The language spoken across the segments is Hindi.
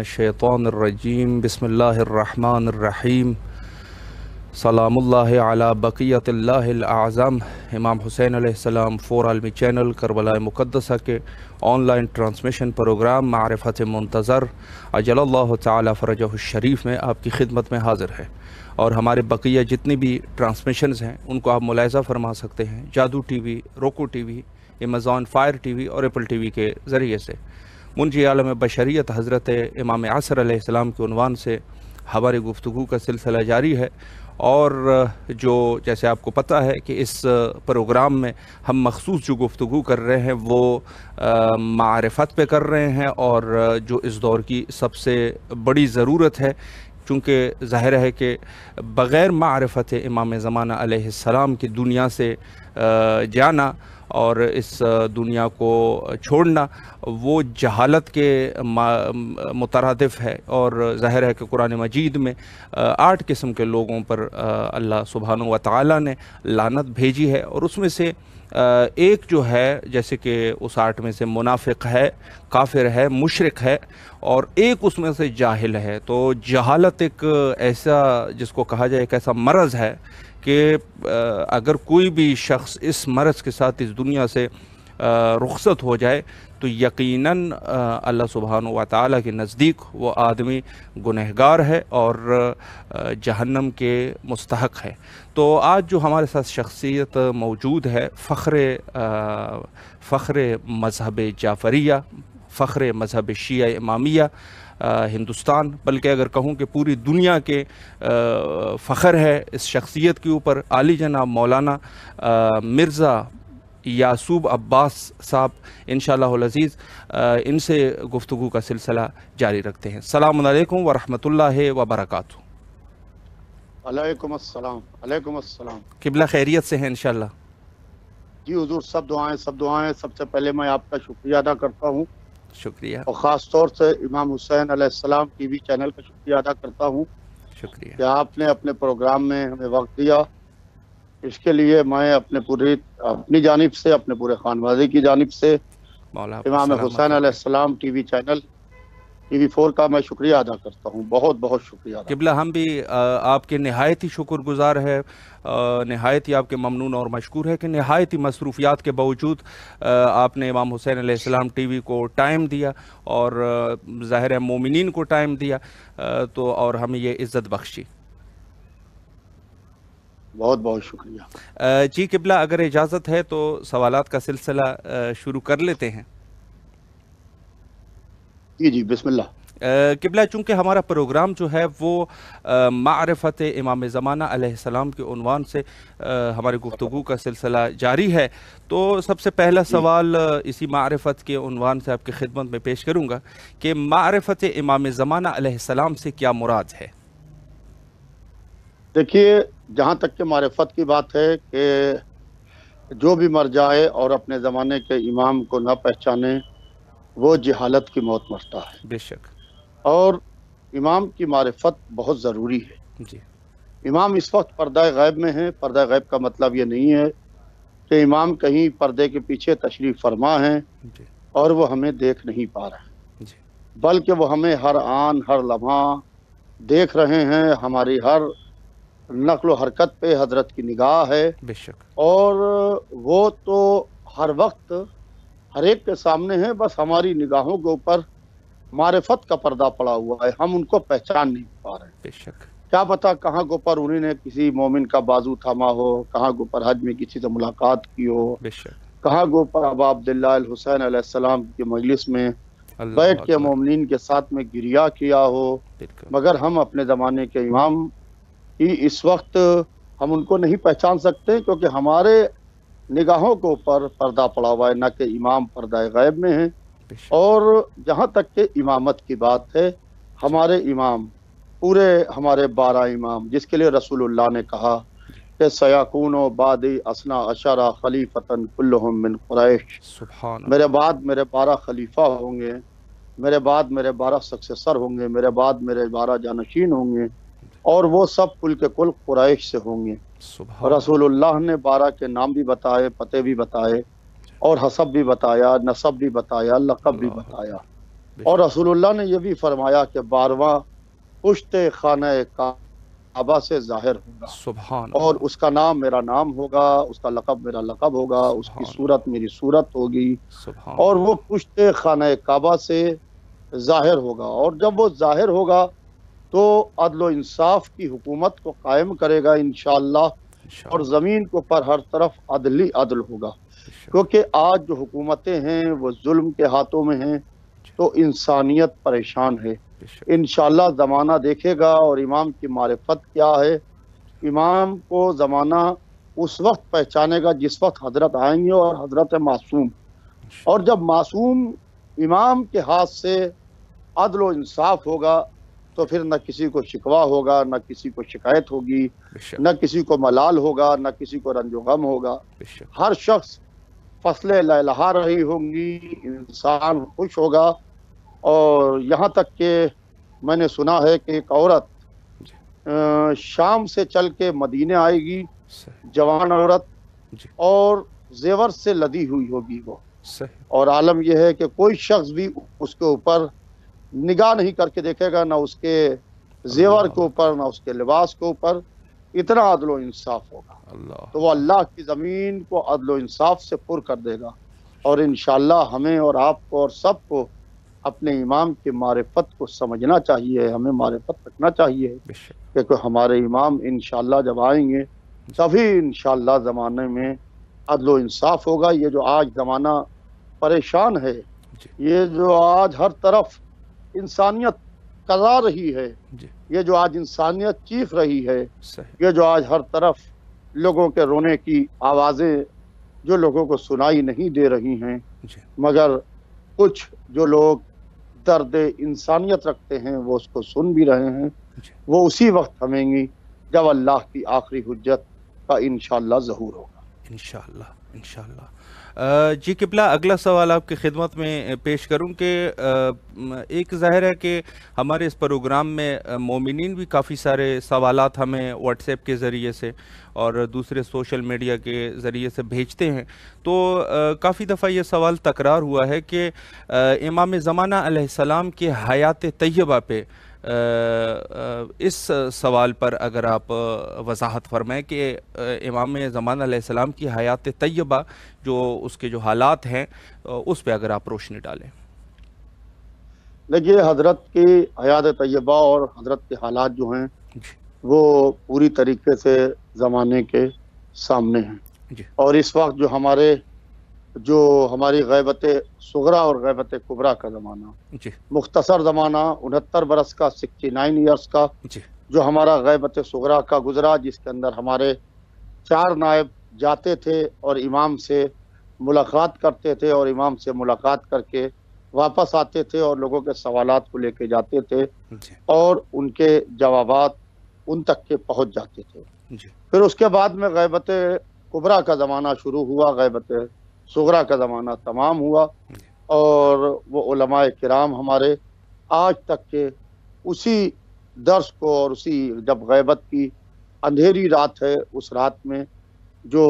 मिनशैतरजीम बसमीम सलाम्ला बक़ीतम इमाम हुसैन सलाम फ़ोर आलमी चैनल करबला मुक़दसा के ऑनलाइन ट्रांसमिशन प्रोग्राम मारफत मंतज़र अजल तफ़रजशरीफ़ में आपकी खिदमत में हाज़िर है और हमारे बकिया जितनी भी ट्रांसमिशन हैं उनको आप मुलायजा फरमा सकते हैं Jadoo TV Roku TV Amazon Fire TV और एप्पल टी वी के ज़रिए से मुंजी आलम बशरीत हज़रत इमाम आसर आसलम के अनवान से हमारी गुफ्तु का सिलसिला जारी है और जो जैसे आपको पता है कि इस प्रोग्राम में हम मखसूस जो गुफ्तु कर रहे हैं वो मारफत पे कर रहे हैं और जो इस दौर की सबसे बड़ी ज़रूरत है चूँकि ज़ाहिर है कि बग़ैर मारफत इमाम ज़माना आसमाम की दुनिया से जाना और इस दुनिया को छोड़ना वो जहालत के मुतरदफ है और ज़ाहिर है कि कुरान मजीद में आठ किस्म के लोगों पर अल्लाह सुबहान व ताली ने लानत भेजी है और उसमें से एक जो है जैसे कि उस आर्ट में से मुनाफिक है काफिर है मुशरक है और एक उसमें से जाहिल है तो जहालत एक ऐसा जिसको कहा जाए एक ऐसा मरज़ है कि अगर कोई भी शख्स इस मरज़ के साथ इस दुनिया से रुखसत हो जाए तो यकीनन अल्लाह सुबहान व के नज़दीक वो आदमी गुनहगार है और जहन्नम के मुस्तक है तो आज जो हमारे साथ शख्सियत मौजूद है फ़ख्र फ़ख्र मजहब जाफरिया फ़ख्र मजहब शिया इमामिया हिंदुस्तान बल्कि अगर कहूँ कि पूरी दुनिया के फ़खर है इस शख्सियत के ऊपर आली जनाब मौलाना मिर्ज़ा यासूब अब्बास साहब इन शजीज़ इनसे गुफ्तु का सिलसिला जारी रखते हैं सलामकुम वरम वबरक किबला खैरियत से हैं इन जी हजूर सब दुआएं सब दुआएं सबसे पहले मैं आपका शुक्रिया अदा करता हूँ शुक्रिया और ख़ास तौर से इमाम हुसैन अलैहिस्सलाम टीवी चैनल का शुक्रिया अदा करता हूँ शुक्रिया कि आपने अपने प्रोग्राम में हमें वक्त दिया इसके लिए मैं अपने पूरी अपनी जानब से अपने पूरे खानवाजी की जानब से इमाम हुसैन अलैहिस्सलाम टीवी चैनल टीवी फोर का मैं शुक्रिया अदा करता हूँ बहुत बहुत शुक्रिया किबला हम भी आपके नहायत ही गुजार है नहायत ही आपके ममनून और मशहूर है कि नहायत ही मसरूफियात के बावजूद आपने इमाम हुसैन आसमाम टी वी को टाइम दिया और ज़ाहिर मोमिन को टाइम दिया तो और हमें ये इज़्ज़त बख्शी बहुत बहुत शुक्रिया जी किबला अगर इजाज़त है तो सवालत का सिलसिला शुरू कर लेते हैं जी जी बिस्मिल्लाह किबला चूँकि हमारा प्रोग्राम जो है वो मारफत इमाम ज़माना ज़मानाम के उनवान से हमारे गुफ्तु का सिलसिला जारी है तो सबसे पहला सवाल इसी मारफत के उनवान से आपकी खिदमत में पेश करूँगा कि मारफत इमाम ज़माना ज़मानाम से क्या मुराद है देखिए जहाँ तक के मारफत की बात है कि जो भी मर जाए और अपने ज़माने के इमाम को ना पहचाने वो जहालत की मौत मरता है बेशक और इमाम की मारफत बहुत ज़रूरी है जी इमाम इस वक्त पर्दा गैब में है पर्दा गैब का मतलब ये नहीं है कि इमाम कहीं पर्दे के पीछे तशरीफ फरमा है और वो हमें देख नहीं पा रहे बल्कि वो हमें हर आन हर लम्हा देख रहे हैं हमारी हर नकल हरकत पे हजरत की निगाह है बेशक और वो तो हर वक्त हर एक के सामने है बस हमारी निगाहों के ऊपर मारेफत का पर्दा पड़ा हुआ है हम उनको पहचान नहीं पा रहे बेशक क्या पता कहाँ के ऊपर उन्हीं ने किसी मोमिन का बाजू थामा हो कहाँ के ऊपर हज में किसी से मुलाकात की हो कहाँ के ऊपर अब अब्दुल्ला हुसैन सलाम के मजलिस में बैठ के मोमिन के साथ में गिरिया किया हो मगर हम अपने ज़माने के इमाम ही इस वक्त हम उनको नहीं पहचान सकते क्योंकि हमारे निगाहों के ऊपर पर्दा पड़ा हुआ है ना कि इमाम पर्दा गैब में है और जहाँ तक के इमामत की बात है हमारे इमाम पूरे हमारे बारह इमाम जिसके लिए रसूलुल्लाह ने कहा कि सयाकून बादी असना अशरा खलीफतन कुल्लुम क्रैश मेरे बाद मेरे बारह खलीफा होंगे मेरे बाद मेरे बारह सक्सेसर होंगे मेरे बाद मेरे बारह जानशीन होंगे और वो सब कुल के कुल कुरैश से होंगे रसूलुल्लाह ने बारह के नाम भी बताए पते भी बताए और हसब भी बताया नसब भी बताया लकब भी बताया और रसूलुल्लाह ने यह भी फरमाया कि बारवा पुश्त खान काबा से जाहिर होगा और उसका नाम मेरा नाम होगा उसका लकब मेरा लकब होगा उसकी सूरत मेरी सूरत होगी और वो पुश्त खान काबा से जाहिर होगा और जब वो जाहिर होगा तो अदल इंसाफ की हुकूमत को कायम करेगा इन और ज़मीन के ऊपर हर तरफ अदली अदल होगा क्योंकि आज जो हुकूमतें हैं वो जुल्म के हाथों में हैं तो इंसानियत परेशान है इन ज़माना देखेगा और इमाम की मारफत क्या है इमाम को ज़माना उस वक्त पहचानेगा जिस वक्त हजरत आएंगे और हजरत मासूम और जब मासूम इमाम के हाथ से अदल इंसाफ होगा तो फिर न किसी को शिकवा होगा न किसी को शिकायत होगी न किसी को मलाल होगा ना किसी को रंजोगम होगा हर शख्स फसलें लहलहा रही होंगी इंसान खुश होगा और यहाँ तक के मैंने सुना है कि एक औरत शाम से चल के मदीने आएगी जवान औरत और जेवर से लदी हुई होगी वो और आलम यह है कि कोई शख्स भी उसके ऊपर निगाह नहीं करके देखेगा ना उसके जेवर के ऊपर ना उसके लिबास के ऊपर इतना अदलो इंसाफ होगा तो वो अल्लाह की ज़मीन को अदलो इंसाफ से पुर कर देगा और इन हमें और आपको और सबको अपने इमाम के मारफत को समझना चाहिए हमें मारफत रखना चाहिए क्योंकि हमारे इमाम इन जब आएंगे तभी इन ज़माने में अदलो इंसाफ होगा ये जो आज ज़माना परेशान है ये जो आज हर तरफ इंसानियत कला रही है ये जो आज इंसानियत चीख रही है ये जो आज हर तरफ लोगों के रोने की आवाज़ें जो लोगों को सुनाई नहीं दे रही हैं मगर कुछ जो लोग दर्द इंसानियत रखते हैं वो उसको सुन भी रहे हैं वो उसी वक्त थमेंगी जब अल्लाह की आखिरी हजत का इनशाला जहूर होगा इन इनशाला जी किबला अगला सवाल आपकी खिदमत में पेश करूं कि एक जाहिर है कि हमारे इस प्रोग्राम में मोमिन भी काफ़ी सारे सवाल हमें व्हाट्सएप के ज़रिए से और दूसरे सोशल मीडिया के ज़रिए से भेजते हैं तो काफ़ी दफ़ा ये सवाल तकरार हुआ है कि इमाम ज़माना सलाम के हयात तय्यबा पे इस सवाल पर अगर आप वजाहत फरमाएँ कि इमाम ज़मान की हयात तय्यबा जो उसके जो हालात हैं उस पर अगर आप रोशनी डालें देखिए हजरत की हयात तय्यबा और हजरत के हालात जो हैं वो पूरी तरीके से ज़माने के सामने हैं और इस वक्त जो हमारे जो हमारी गैबत सगरा और गैबत कुबरा का ज़माना मुख्तसर ज़माना उनहत्तर बरस का सिक्सटी नाइन ईयर्स का जो हमारा गैबत सगरा का गुजरा जिसके अंदर हमारे चार नायब जाते थे और इमाम से मुलाकात करते थे और इमाम से मुलाकात करके वापस आते थे और लोगों के सवालत को लेके जाते थे और उनके जवाब उन तक के पहुँच जाते थे फिर उसके बाद में गैबत कुबरा का ज़माना शुरू हुआ गैबत सगरा का ज़माना तमाम हुआ और वो उलमा कराम हमारे आज तक के उसी दर्श को और उसी जब गैबत की अंधेरी रात है उस रात में जो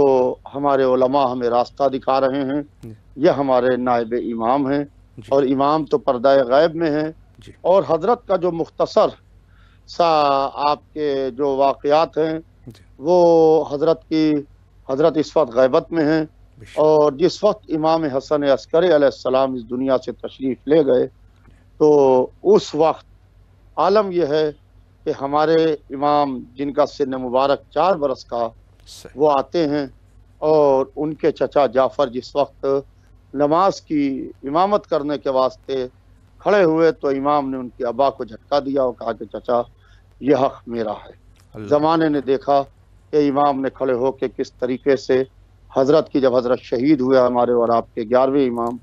हमारे उलमा हमें रास्ता दिखा रहे हैं यह हमारे नायब इमाम हैं और इमाम तो पर्दा गैब में हैं और हजरत का जो मुख्तसर सा आपके जो वाकयात हैं वो हजरत की हजरत इस वक्त गैबत में हैं और जिस वक्त इमाम हसन अस्कर इस दुनिया से तशरीफ़ ले गए तो उस वक्त आलम यह है कि हमारे इमाम जिनका सिन मुबारक चार बरस का वो आते हैं और उनके चचा जाफ़र जिस वक्त नमाज की इमामत करने के वास्ते खड़े हुए तो इमाम ने उनकी अबा को झटका दिया और कहा कि चचा यह हक मेरा है ज़माने ने देखा कि इमाम ने खड़े होकर किस तरीके से हज़रत की जब हज़रत शहीद हुए हमारे और आपके ग्यारहवें इमाम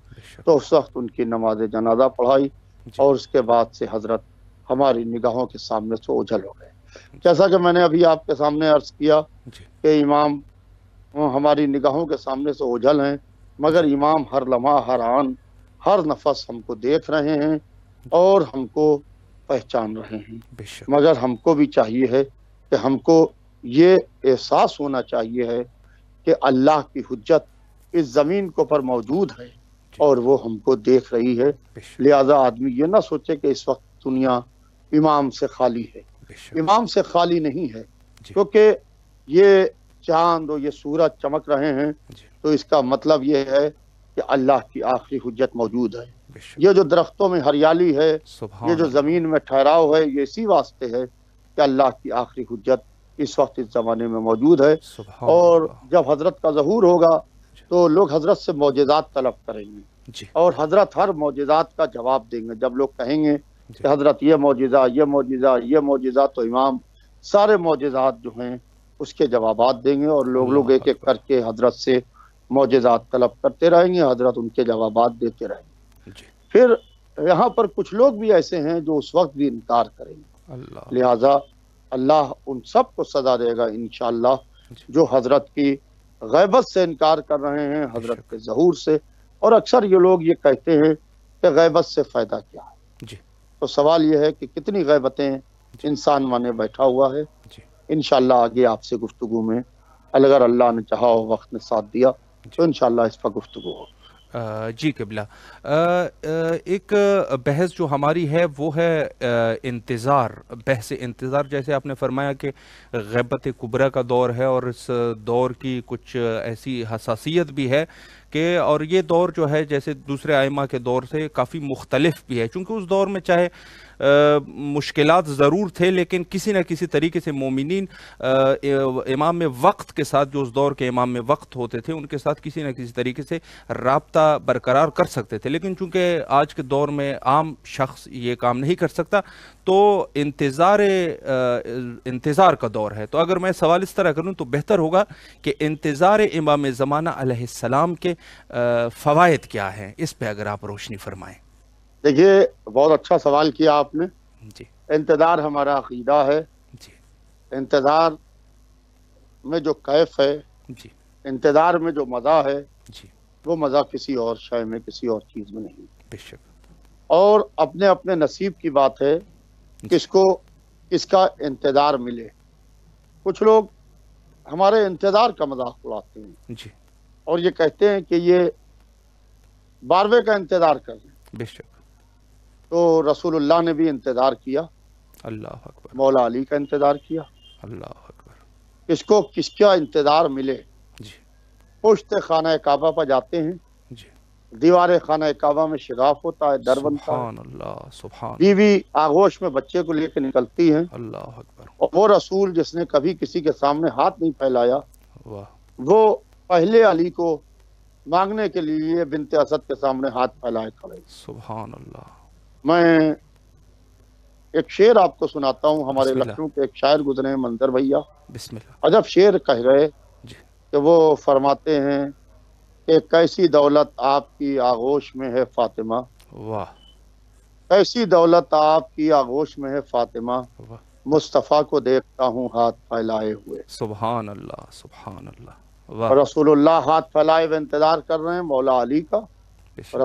तो उस वक्त उनकी नमाज जनाजा पढ़ाई और उसके बाद से हज़रत हमारी निगाहों के सामने से ओझल हो गए जैसा कि मैंने अभी आपके सामने अर्ज किया कि इमाम हमारी निगाहों के सामने से ओझल हैं मगर इमाम हर लम्हा हर आन हर नफस हमको देख रहे हैं और हमको पहचान रहे हैं मगर हमको भी चाहिए है कि हमको ये एहसास होना चाहिए है कि अल्लाह की हजत इस ज़मीन के ऊपर मौजूद है और वो हमको देख रही है लिहाजा आदमी ये ना सोचे कि इस वक्त दुनिया इमाम से खाली है इमाम से खाली नहीं है क्योंकि ये चांद और ये सूरज चमक रहे हैं तो इसका मतलब ये है कि अल्लाह की आखिरी हजत मौजूद है ये जो दरख्तों में हरियाली है ये जो ज़मीन में ठहराव है ये इसी वास्ते है कि अल्लाह की आखिरी हजत इस वक्त इस ज़माने में मौजूद है और जब हजरत का जहूर होगा तो लोग हजरत से मोजात तलब करेंगे और हजरत हर मोजात का जवाब देंगे जब लोग कहेंगे कि हजरत ये मोजा ये मोजा ये मोजा तो इमाम सारे मोजात जो हैं उसके जवाब देंगे और लोग लोग एक एक करके हजरत से मोजात तलब करते रहेंगे हजरत उनके जवाब देते रहेंगे फिर यहाँ पर कुछ लोग भी ऐसे हैं जो उस वक्त भी इनकार करेंगे लिहाजा अल्लाह उन सब को सजा देगा इंशाल्लाह जो हजरत की गैबत से इनकार कर रहे हैं हजरत के जहूर से और अक्सर ये लोग ये कहते हैं कि गैबत से फ़ायदा क्या है जी। तो सवाल यह है कि कितनी गैबतें इंसान माने बैठा हुआ है इनशाला आगे आपसे गुफ्तु में अगर अल्लाह ने चाहा वक्त ने साथ दिया तो इनशाला इस पर गुफ्तु होगी जी कबला एक बहस जो हमारी है वो है इंतज़ार बहस इंतज़ार जैसे आपने फरमाया कि गैबत कुबरा का दौर है और इस दौर की कुछ ऐसी हसासीत भी है कि और ये दौर जो है जैसे दूसरे आयमा के दौर से काफ़ी मुख्तलफ भी है चूँकि उस दौर में चाहे मुश्किल ज़रूर थे लेकिन किसी न किसी तरीके से मोमिन इमाम में वक्त के साथ जो उस दौर के इमाम में वक्त होते थे उनके साथ किसी न किसी तरीके से रबता बरकरार कर सकते थे लेकिन चूँकि आज के दौर में आम शख्स ये काम नहीं कर सकता तो इंतज़ार इंतज़ार का दौर है तो अगर मैं सवाल इस तरह करूँ तो बेहतर होगा कि इंतज़ार इमाम ज़माना के फ़वाद क्या हैं इस पर अगर आप रोशनी फरमाएँ देखिए बहुत अच्छा सवाल किया आपने इंतज़ार हमारा अकीदा है इंतज़ार में जो कैफ है इंतज़ार में जो मज़ा है जी वो मज़ा किसी और शय में किसी और चीज़ में नहीं बेशक और अपने अपने नसीब की बात है किसको किसका इंतज़ार मिले कुछ लोग हमारे इंतज़ार का मजाक उड़ाते हैं जी और ये कहते हैं कि ये बारहवें का इंतज़ार कर रहे हैं बेशक तो रसूलुल्लाह ने भी इंतज़ार किया अल्लाह अकबर मौला अली का इंतज़ार किया अल्लाह अकबर इसको किसका इंतज़ार मिले पुश्त खाना काबा पर जाते हैं दीवार खाना काबा में शिगाफ होता है दर बनता है बीवी आगोश में बच्चे को लेकर निकलती है अल्लाह अकबर और वो रसूल जिसने कभी किसी के सामने हाथ नहीं फैलाया वो पहले अली को मांगने के लिए बिनते असद के सामने हाथ फैलाए खड़े सुबह अल्लाह मैं एक शेर आपको सुनाता हूँ हमारे लखनऊ के एक शायर गुजरे मंजर भैया अजब शेर कह गए कि वो फरमाते हैं कि कैसी दौलत आपकी आगोश में है फातिमा वाह कैसी दौलत आपकी आगोश में है फातिमा मुस्तफ़ा को देखता हूँ हाथ फैलाए हुए सुबहान अल्लाह सुबहान अल्लाह रसूलुल्लाह हाथ फैलाए हुए इंतजार कर रहे हैं मौला अली का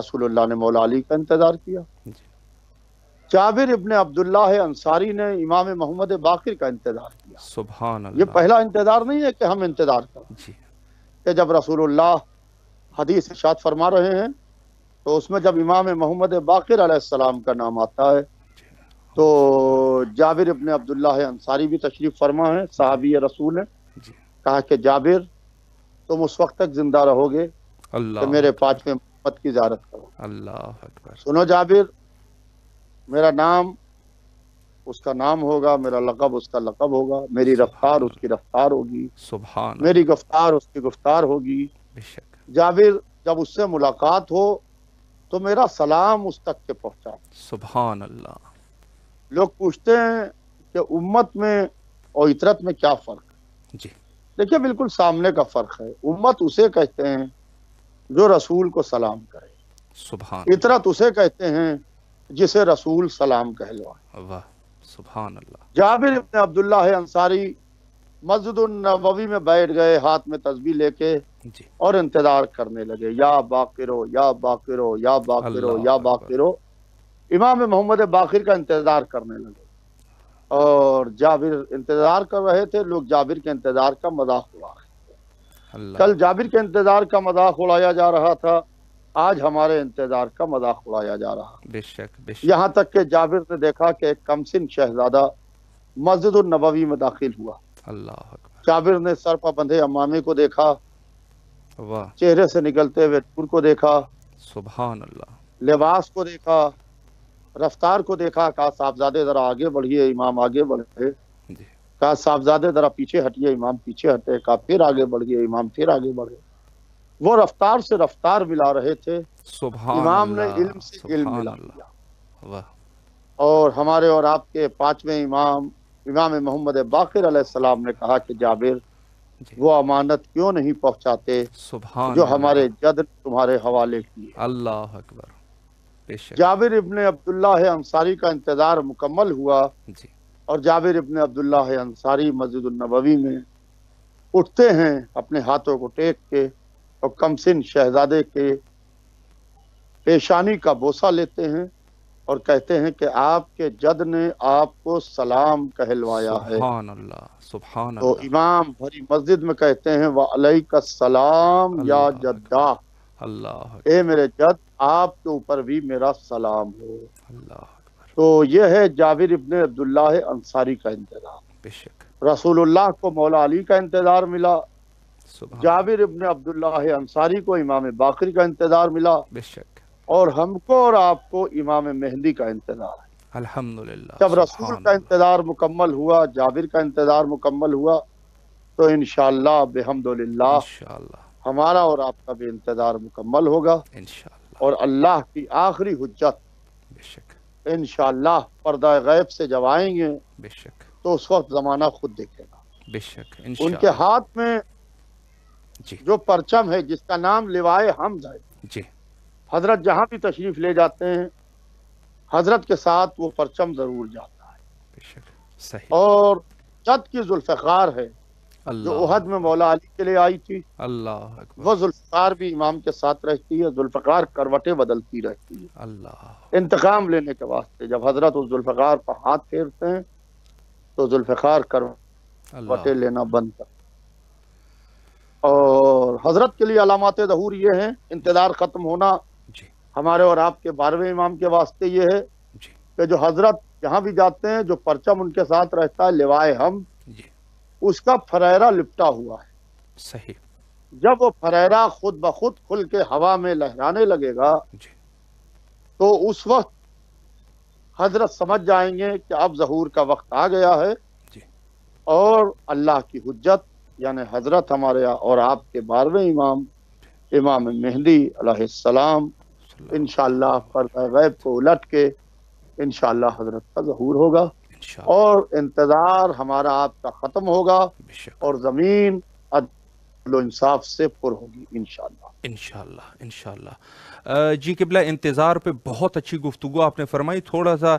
रसूलुल्लाह ने मौला अली का इंतजार किया जाबिर इबन अब्दुल्ला अंसारी ने इमाम मोहम्मद बाकर का इंतज़ार किया सुबह ये पहला इंतज़ार नहीं है कि हम इंतज़ार करें कि जब रसूलुल्लाह हदीस इशात फरमा रहे हैं तो उसमें जब इमाम मोहम्मद बाकर आसमाम का नाम आता है तो जाविर इबन अब्दुल्ला अंसारी भी तशरीफ़ फरमा है साहबी रसूल है कहा कि जाबिर तुम उस वक्त तक जिंदा रहोगे अल्लाह मेरे पाँचवें मोहम्मद की इजारत करो अल्लाह सुनो जाबिर मेरा नाम उसका नाम होगा मेरा लकब उसका लकब होगा मेरी रफ्तार उसकी रफ्तार होगी सुबह मेरी गफ्तार उसकी गफ्तार होगी जाविर जब उससे मुलाकात हो तो मेरा सलाम उस तक के पहुंचा सुबह अल्लाह लोग पूछते हैं कि उम्मत में और इतरत में क्या फ़र्क है जी देखिए बिल्कुल सामने का फ़र्क है उम्मत उसे कहते हैं जो रसूल को सलाम करे सुबह इतरत उसे कहते हैं जिसे रसूल सलाम कहलवाए वाह जाबिर अब्दुल्ला अंसारी मस्जिद नबी में बैठ गए हाथ में तस्बी लेके और इंतजार करने लगे या बाकिरो या बाकिरो या बाकिरो या बाकिरो इमाम मोहम्मद बाकिर का इंतजार करने लगे और जाबिर इंतजार कर रहे थे लोग जाबिर के इंतजार का मजाक उड़ा रहे थे कल जाबिर के इंतजार का मजाक उड़ाया जा रहा था आज हमारे इंतजार का मजाक उड़ाया जा रहा बेशक यहाँ तक के जाविर ने देखा कि एक कमसिन शहजादा मस्जिद नबवी में दाखिल हुआ अल्लाह जाविर ने सर पर बंधे अमामे को देखा चेहरे से निकलते हुए नूर को देखा सुबह अल्लाह लिबास को देखा रफ्तार को देखा कहा साहबजादे जरा आगे बढ़िए इमाम आगे बढ़े कहा साहबजादे जरा पीछे हटिए इमाम पीछे हटे कहा फिर आगे बढ़िए इमाम फिर आगे बढ़े वो रफ्तार से रफ्तार मिला रहे थे इमाम ने इल्म से इल्म मिला दिया और हमारे और आपके पांचवें इमाम इमाम मोहम्मद बाकर सलाम ने कहा कि जाबिर वो अमानत क्यों नहीं पहुंचाते जो हमारे जद तुम्हारे हवाले की अल्लाह अकबर जाबिर इब्न अब्दुल्ला अंसारी का इंतजार मुकम्मल हुआ और जाबिर इबन अब्दुल्ला अंसारी मस्जिद नबवी में उठते हैं अपने हाथों को टेक के और कमसिन शहजादे के पेशानी का बोसा लेते हैं और कहते हैं कि आपके जद ने आपको सलाम कहलवाया है सुभान तो इमाम भरी मस्जिद में कहते हैं वालई का सलाम या जद्दा अल्लाह ए मेरे जद आपके ऊपर भी मेरा सलाम हो अल्लाह तो यह है जाबिर इबन अब्दुल्ला अंसारी का इंतजार रसूलुल्लाह को मौला अली का इंतजार मिला जाविर इबन अब्दुल्ला अंसारी को इमाम बाकरी का इंतजार मिला बेशक और हमको और आपको इमाम मेहंदी का इंतजार है अल्हम्दुलिल्लाह जब रसूल का इंतजार मुकम्मल हुआ जाविर का इंतजार मुकम्मल हुआ तो इन बेहमदुल्ला हमारा और आपका भी इंतजार मुकम्मल होगा और अल्लाह की आखिरी हजत इन पर्दा गैब से जब आएंगे बेशक तो उस वक्त जमाना खुद देखेगा बेशक उनके हाथ में जी जो परचम है जिसका नाम लिवाए हम जाए जी हजरत जहाँ भी तशरीफ ले जाते हैं हजरत के साथ वो परचम जरूर जाता है सही। और चत की जुल्फ़ार है जो उहद में मौला अली के लिए आई थी अल्लाह वो जुल्फ़ार भी इमाम के साथ रहती है जुल्फ़ार करवटे बदलती रहती है अल्लाह इंतकाम लेने के वास्ते जब हजरत उस जुल्फ़ार पर हाथ फेरते हैं तो जुल्फ़ार करवटे लेना बंद कर और हजरत के लिए अलामत जहूर ये हैं इंतजार ख़त्म होना हमारे और आपके बारहवें इमाम के वास्ते ये है कि जो हजरत जहाँ भी जाते हैं जो परचम उनके साथ रहता है लिवाए हम उसका फरेरा लिपटा हुआ है सही जब वो फरेरा खुद ब खुद खुल के हवा में लहराने लगेगा तो उस वक्त हजरत समझ जाएंगे कि अब जहूर का वक्त आ गया है और अल्लाह की हजत यानी हजरत हमारे और आपके बारहवें इमाम इमाम मेहंदी अलैहिस्सलाम इन शैब को उलट के इन हजरत का जहूर होगा और इंतज़ार हमारा आपका ख़त्म होगा और ज़मीन इंसाफ से पुर होगी इन इनशाला इनशाला जी किबला इंतज़ार पे बहुत अच्छी गुफ्तु आपने फरमाई थोड़ा सा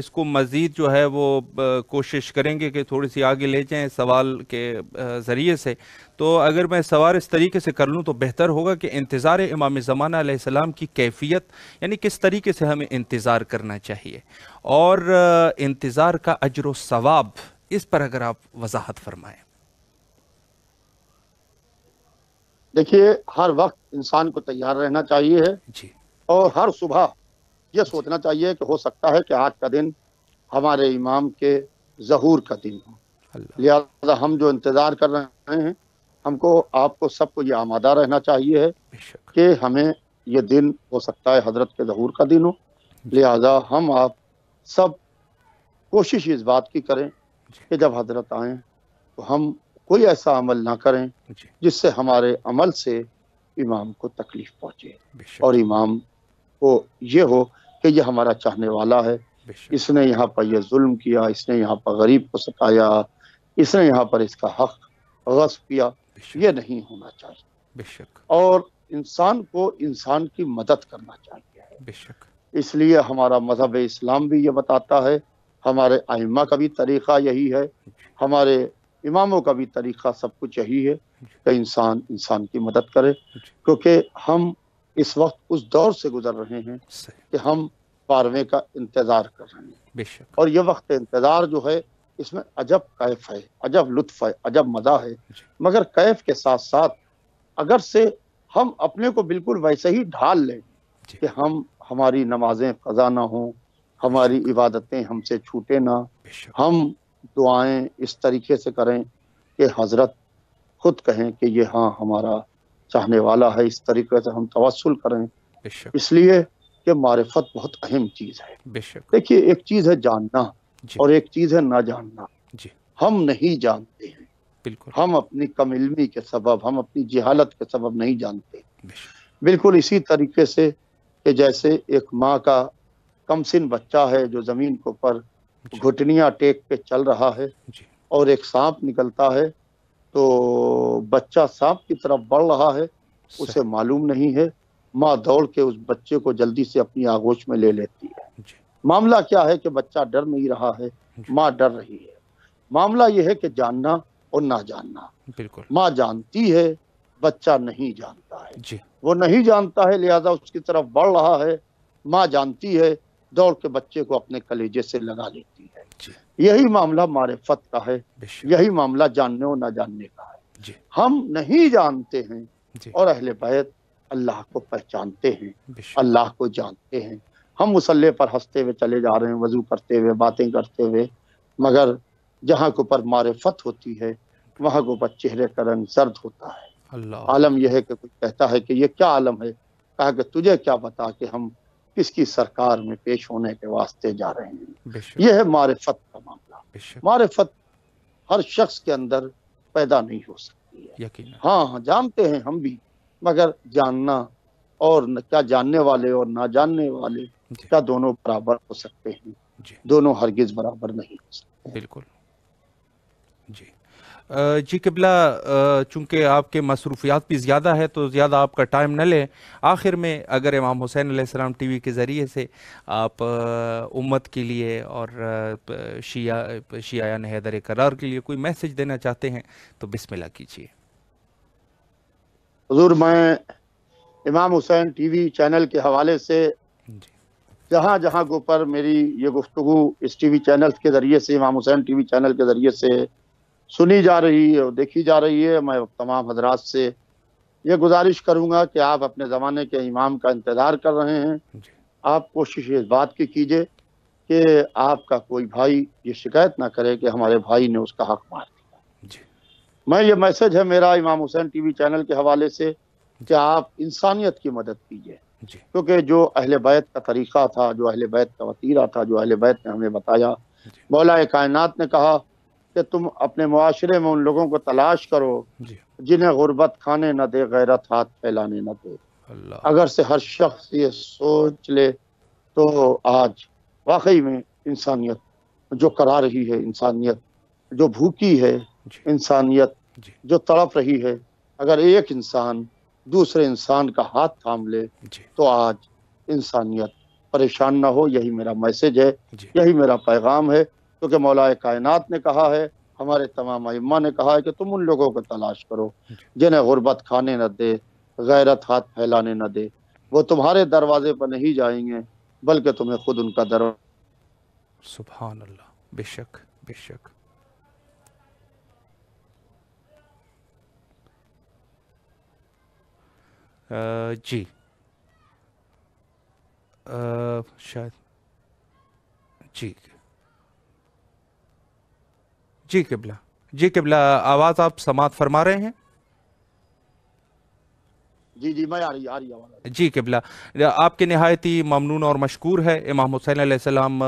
इसको मज़ीद जो है वो कोशिश करेंगे कि थोड़ी सी आगे ले जाएं सवाल के ज़रिए से तो अगर मैं सवाल इस तरीके से कर लूँ तो बेहतर होगा कि इंतज़ार इमाम ज़माना ज़मानाम की कैफियत यानी किस तरीके से हमें इंतज़ार करना चाहिए और इंतज़ार का अजर सवाब इस पर अगर आप वजाहत फरमाएँ देखिए हर वक्त इंसान को तैयार रहना चाहिए है जी। और हर सुबह ये सोचना चाहिए कि हो सकता है कि आज का दिन हमारे इमाम के जहूर का दिन हो लिहाजा हम जो इंतज़ार कर रहे हैं हमको आपको सबको ये आमादा रहना चाहिए है कि हमें ये दिन हो सकता है हजरत के जहूर का दिन हो लिहाजा हम आप सब कोशिश इस बात की करें कि जब हजरत आए तो हम कोई ऐसा अमल ना करें जिससे हमारे अमल से इमाम को तकलीफ पहुंचे और इमाम को ये हो कि यह हमारा चाहने वाला है इसने यहाँ पर यह जुल्म किया इसने यहाँ पर गरीब को सताया इसने यहाँ पर इसका हक गस्ब किया ये नहीं होना चाहिए और इंसान को इंसान की मदद करना चाहिए इसलिए हमारा मजहब इस्लाम भी ये बताता है हमारे आइमा का भी तरीक़ा यही है हमारे इमामों का भी तरीक़ा सब कुछ यही है कि इंसान इंसान की मदद करे क्योंकि हम इस वक्त उस दौर से गुजर रहे हैं कि हम बारहवें का इंतज़ार कर रहे हैं और ये वक्त इंतज़ार जो है इसमें अजब कैफ है अजब लुत्फ है अजब मज़ा है मगर कैफ के साथ साथ अगर से हम अपने को बिल्कुल वैसे ही ढाल लें कि हम हमारी नमाजें क़ज़ा ना हों हमारी इबादतें हमसे छूटे ना हम दुआएं इस तरीके से करें कि हज़रत खुद कहें कि ये हाँ हमारा चाहने वाला है इस तरीके से हम तवसल करें इसलिए कि मारिफत बहुत अहम चीज़ है देखिए एक चीज़ है जानना और एक चीज़ है ना जानना हम नहीं जानते हैं बिल्कुल हम अपनी कम इलमी के सबब हम अपनी जिहालत के सबब नहीं जानते बिल्कुल इसी तरीके से कि जैसे एक माँ का कमसिन बच्चा है जो ज़मीन के ऊपर घुटनिया टेक पे चल रहा है और एक सांप निकलता है तो बच्चा सांप की तरफ बढ़ रहा है उसे मालूम नहीं है माँ दौड़ के उस बच्चे को जल्दी से अपनी आगोश में ले लेती है मामला क्या है कि बच्चा डर नहीं रहा है माँ डर रही है मामला यह है कि जानना और ना जानना बिल्कुल माँ जानती है बच्चा नहीं जानता है वो नहीं जानता है लिहाजा उसकी तरफ बढ़ रहा है माँ जानती है दौड़ के बच्चे को अपने कलेजे से लगा लेती है यही मामला मारिफत का है यही मामला जानने और ना जानने का है हम नहीं जानते हैं और अहले बैत अल्लाह को पहचानते हैं अल्लाह को जानते हैं हम मुसल्ले पर हंसते हुए चले जा रहे हैं वजू करते हुए बातें करते हुए मगर जहाँ के ऊपर मारिफत होती है वहाँ के ऊपर चेहरे का रंग जर्द होता है आलम यह है कि कोई कहता है कि ये क्या आलम है कहा कि तुझे क्या बता कि हम किसकी सरकार में पेश होने के वास्ते जा रहे हैं यह है मारफत का मामला मारफत हर शख्स के अंदर पैदा नहीं हो सकती है हाँ हाँ जानते हैं हम भी मगर जानना और क्या जानने वाले और ना जानने वाले क्या दोनों बराबर हो सकते हैं दोनों हरगिज बराबर नहीं हो सकते बिल्कुल जी जी किबला चूँकि आपके मसरूफियात भी ज़्यादा है तो ज़्यादा आपका टाइम न लें आखिर में अगर इमाम हुसैन आसमाम टी वी के ज़रिए से आप उम्मत के लिए और शिया या नहदर करार के लिए कोई मैसेज देना चाहते हैं तो बिस्मिल्लाह कीजिए हजूर मैं इमाम हुसैन टी वी चैनल के हवाले से जहाँ जहाँ के ऊपर मेरी ये गुफ्तु इस टी वी चैनल के ज़रिए से Imam Hussain T V channel के ज़रिए से सुनी जा रही है और देखी जा रही है मैं तमाम हजरात से ये गुजारिश करूंगा कि आप अपने ज़माने के इमाम का इंतज़ार कर रहे हैं आप कोशिश इस बात की कीजिए कि आपका कोई भाई ये शिकायत ना करे कि हमारे भाई ने उसका हक मार दिया मैं ये मैसेज है मेरा इमाम हुसैन टीवी चैनल के हवाले से कि आप इंसानियत की मदद कीजिए क्योंकि जो अहल बैत का तरीक़ा था जो अहल बैत का वतीरा था जो अहल बैत ने हमें बताया मौलाए कायनात ने कहा कि तुम अपने माशरे में उन लोगों को तलाश करो जिन्हें गुर्बत खाने न दे गैरत हाथ फैलाने न दे अगर से हर शख्स ये सोच ले तो आज वाकई में इंसानियत जो करा रही है इंसानियत जो भूखी है इंसानियत जो तड़प रही है अगर एक इंसान दूसरे इंसान का हाथ थाम ले तो आज इंसानियत परेशान ना हो यही मेरा मैसेज है यही मेरा पैगाम है क्योंकि मौलाए कायनात ने कहा है हमारे तमाम अम्मा ने कहा है कि तुम उन लोगों को तलाश करो जिन्हें गुर्बत खाने न दे गैरत हाथ फैलाने न दे वो तुम्हारे दरवाजे पर नहीं जाएंगे बल्कि तुम्हें खुद उनका दरवाजा सुबह अल्लाह बेशक बेशक जी आ, शायद जी जी किबला जी किबला आवाज़ आप समात फरमा रहे हैं जी जी मैं आ रही आ रही हूँ जी किबला आपके नहायत ही ममनून और मशहूर है इमाम हुसैन आसमाम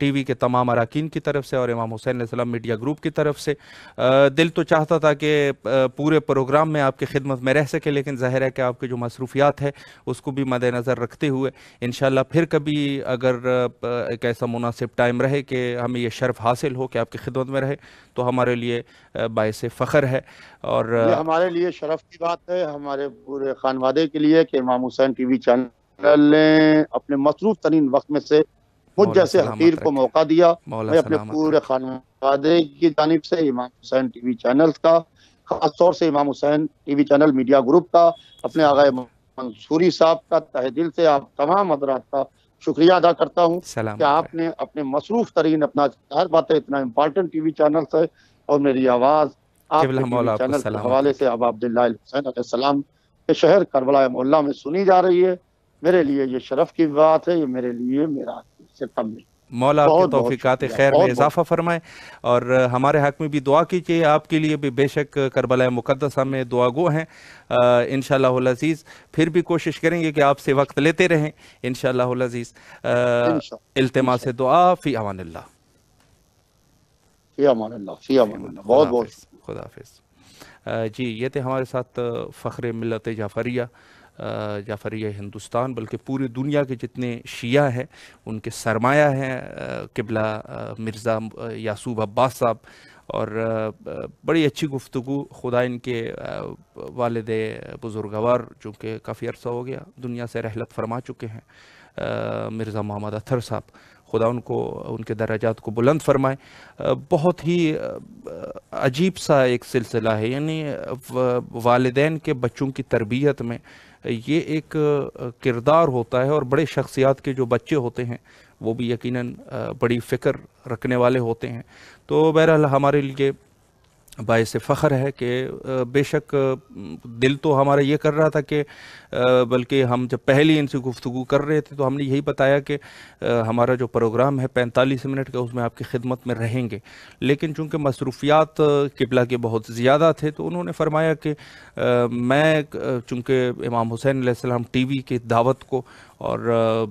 टी वी के तमाम अरकान की तरफ से और इमाम हुसैन आसमाम मीडिया ग्रुप की तरफ से आ, दिल तो चाहता था कि पूरे प्रोग्राम में आपकी खिदमत में रह सके लेकिन ज़ाहिर है कि आपकी जो मसरूफियात है उसको भी मद नज़र रखते हुए इन फिर कभी अगर एक ऐसा मुनासिब टाइम रहे कि हमें यह शर्फ हासिल हो कि आपकी खिदमत में रहे तो हमारे लिए बायस फ़ख्र है और हमारे लिए शरफ की बात है हमारे पूरे खानवादे के लिए कि इमाम हुसैन टीवी चैनल ने अपने मसरूफ तरीन वक्त में से मुझ जैसे हकीर को मौका दिया मैं अपने पूरे खानवादे की जानब से इमाम हुसैन टीवी चैनल का खास तौर से Imam Hussain TV channel media group का अपने आगे मंसूरी साहब का तह दिल से आप तमाम हजरात का शुक्रिया अदा करता हूँ कि आपने अपने मसरूफ तरीन अपना हर बातें इतना इम्पोर्टेंट टीवी चैनल से और मेरी आवाज़ हवाले से अब अब्दुल्ला के शहर करबला मोहल्ला में सुनी जा रही है मेरे लिए ये शरफ की बात है ये मेरे लिए मेरा मौला आपके तोफ़ीक़ात खैर में इजाफ़ा फरमाए और हमारे हक में भी दुआ कीजिए आपके लिए भी बेशक करबला मुकदसा में दुआ गो हैं इन शजीज़ फिर भी कोशिश करेंगे कि आपसे वक्त लेते रहें इन शजीज़ अल्तमा से दुआ फ़ी अमान फ़ी अमान बहुत बहुत खुदाफिज जी ये थे हमारे साथ फ़ख्र मिलत जाफ़रिया जाफ़रिया हिंदुस्तान बल्कि पूरी दुनिया के जितने शिया हैं उनके सरमाया हैं किबला मिर्ज़ा यासूब अब्बास साहब और बड़ी अच्छी गुफ्तु खुदा इनके वालद बुज़ुर्गवार चूँकि काफ़ी अर्सा हो गया दुनिया से रहलत फरमा चुके हैं मिर्ज़ा मोहम्मद अथर साहब खुदा उनको उनके दर्जात को बुलंद फरमाए बहुत ही अजीब सा एक सिलसिला है यानी वालदेन के बच्चों की तरबियत में ये एक किरदार होता है और बड़े शख्सियात के जो बच्चे होते हैं वो भी यकीनन बड़ी फ़िक्र रखने वाले होते हैं तो बहरहाल हमारे लिए बायस फ़ख्र है कि बेशक दिल तो हमारा ये कर रहा था कि बल्कि हम जब पहले इनसे गुफ्तु कर रहे थे तो हमने यही बताया कि हमारा जो प्रोग्राम है 45 मिनट का उसमें आपकी खिदमत में रहेंगे लेकिन चूंकि मसरूफियात किबला के बहुत ज़्यादा थे तो उन्होंने फरमाया कि मैं चूँकि इमाम हुसैन सलाम टी वी की दावत को और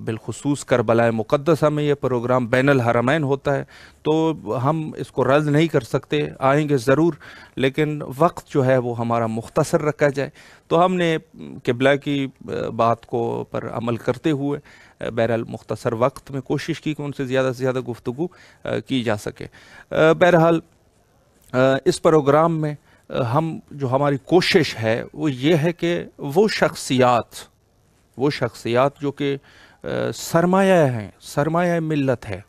बिलखसूस करबला मुक़दसा में यह प्रोग्राम बैन हरमैन होता है तो हम इसको रद्द नहीं कर सकते आएंगे ज़रूर लेकिन वक्त जो है वो हमारा मुख्तर रखा जाए तो हमने किबला की बात को पर अमल करते हुए बहरहाल मुख्तर वक्त में कोशिश की कि उनसे ज़्यादा से ज़्यादा गुफ्तु की जा सके बहरहाल इस प्रोग्राम में हम जो हमारी कोशिश है वो ये है कि वो शख्सियात वो शख्सियात जो कि सरमाया हैं सरमा मिलत है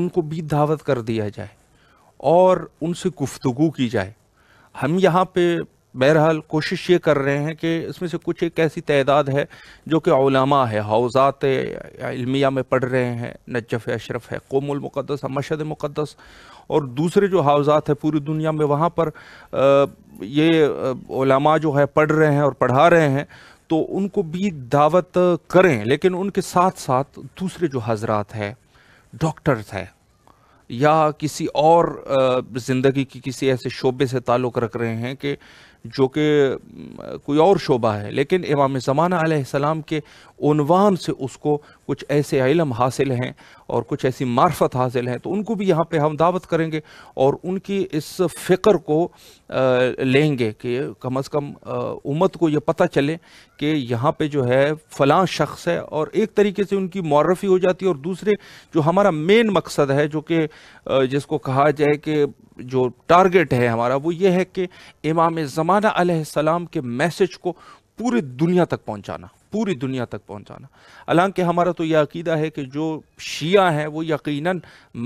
उनको भी दावत कर दिया जाए और उनसे गुफ्तु की जाए हम यहाँ पे बहरहाल कोशिश ये कर रहे हैं कि इसमें से कुछ एक ऐसी तादाद है जो कि ओलामा है हौज़ात इलमिया में पढ़ रहे हैं नजफ़ अशरफ है कौमुलमक़दस है मशद मुक़दस और दूसरे जो हौज़ात है पूरी दुनिया में वहाँ पर ये ओलामा जो है पढ़ रहे हैं और पढ़ा रहे हैं तो उनको भी दावत करें लेकिन उनके साथ साथ दूसरे जो हजरात है डॉक्टर्स है या किसी और ज़िंदगी की किसी ऐसे शोबे से ताल्लुक़ रख रहे हैं कि जो कि कोई और शोबा है लेकिन इमाम ज़माना के उनवान से उसको कुछ ऐसे इलम हासिल हैं और कुछ ऐसी मार्फत हासिल हैं तो उनको भी यहाँ पर हम दावत करेंगे और उनकी इस फ़िक्र को लेंगे कि कम अज़ कम उम्मत को ये पता चले कि यहाँ पर जो है फ़लाँ शख्स है और एक तरीके से उनकी मौरफी हो जाती है और दूसरे जो हमारा मेन मकसद है जो कि जिसको कहा जाए कि जो टारगेट है हमारा वो ये है कि इमाम ज़मान इमाम के मैसेज को पूरी दुनिया तक पहुंचाना पूरी दुनिया तक पहुंचाना हालांकि हमारा तो यह अकीदा है कि जो शिया हैं वो यकीनन